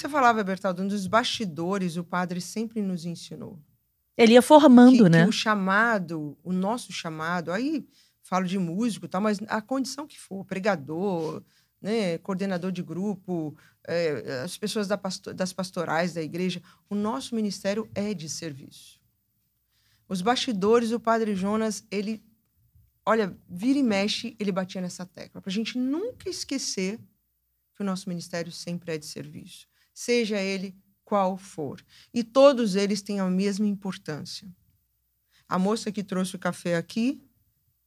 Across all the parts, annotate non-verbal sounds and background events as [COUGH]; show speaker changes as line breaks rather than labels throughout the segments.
Você falava, Bertaldo, um dos bastidores o padre sempre nos ensinou. Ele ia formando, que, né? Que o chamado, o nosso chamado, aí falo de músico e tal, mas a condição que for, pregador, né, coordenador de grupo, é, as pessoas da pasto das pastorais da igreja, o nosso ministério é de serviço. Os bastidores, o padre Jonas, ele, olha, vira e mexe, ele batia nessa tecla, para a gente nunca esquecer que o nosso ministério sempre é de serviço seja ele qual for. E todos eles têm a mesma importância. A moça que trouxe o café aqui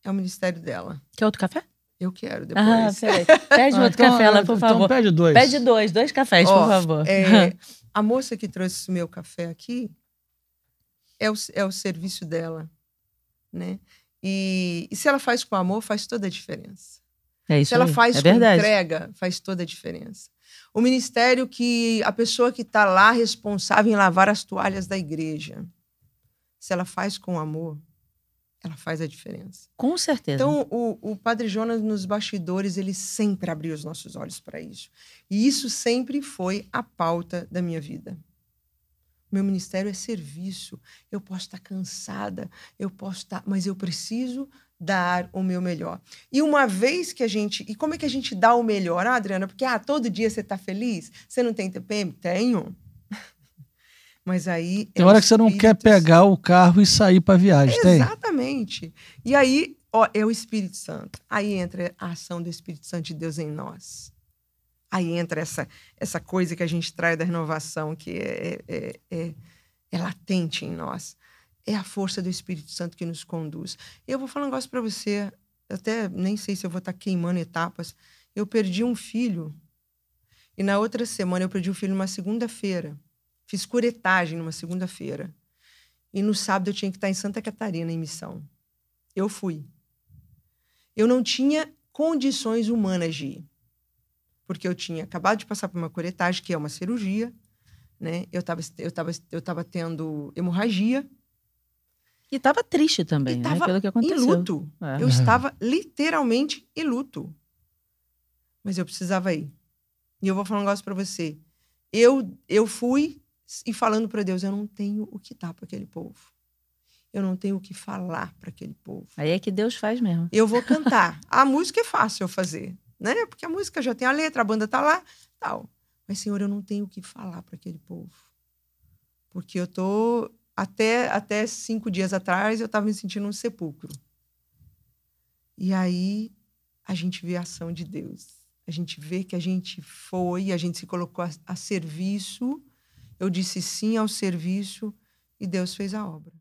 é o ministério dela. Quer outro café? Eu quero ah, depois. [LAUGHS] Ah, Pede outro então, café ela, por então favor. pede dois. Pede dois, dois cafés, oh, por favor. É, [LAUGHS] a moça que trouxe o meu café aqui é o, é o serviço dela, né? E, e se ela faz com amor, faz toda a diferença. É isso Se ela aí. faz é com verdade. entrega, faz toda a diferença. O ministério que a pessoa que está lá responsável em lavar as toalhas da igreja, se ela faz com amor, ela faz a diferença. Com certeza. Então, o, o Padre Jonas, nos bastidores, ele sempre abriu os nossos olhos para isso. E isso sempre foi a pauta da minha vida. Meu ministério é serviço. Eu posso estar tá cansada, eu posso estar, tá, mas eu preciso dar o meu melhor. E uma vez que a gente. E como é que a gente dá o melhor, ah, Adriana? Porque ah, todo dia você está feliz? Você não tem TPM? Tenho. [LAUGHS] Mas aí. É tem é hora que você não quer pegar o carro e sair para viagem, Exatamente. Tem? E aí, ó, é o Espírito Santo. Aí entra a ação do Espírito Santo de Deus em nós. Aí entra essa, essa coisa que a gente traz da renovação, que é, é, é, é, é latente em nós é a força do Espírito Santo que nos conduz. Eu vou falar um negócio para você, até nem sei se eu vou estar tá queimando etapas. Eu perdi um filho e na outra semana eu perdi o filho numa segunda-feira. Fiz curetagem numa segunda-feira. E no sábado eu tinha que estar tá em Santa Catarina em missão. Eu fui. Eu não tinha condições humanas de ir. Porque eu tinha acabado de passar por uma curetagem, que é uma cirurgia, né? Eu estava eu tava, eu tava tendo hemorragia, e estava triste também, né? Pelo que aconteceu. Em luto. É. Eu estava literalmente em luto. Mas eu precisava ir. E eu vou falar um negócio para você. Eu eu fui e falando para Deus, eu não tenho o que dar para aquele povo. Eu não tenho o que falar para aquele povo. Aí é que Deus faz mesmo. Eu vou cantar. a música é fácil eu fazer, né? Porque a música já tem a letra, a banda tá lá, tal. Mas Senhor, eu não tenho o que falar para aquele povo. Porque eu tô até, até cinco dias atrás, eu estava me sentindo um sepulcro. E aí a gente vê a ação de Deus. A gente vê que a gente foi, a gente se colocou a, a serviço. Eu disse sim ao serviço e Deus fez a obra.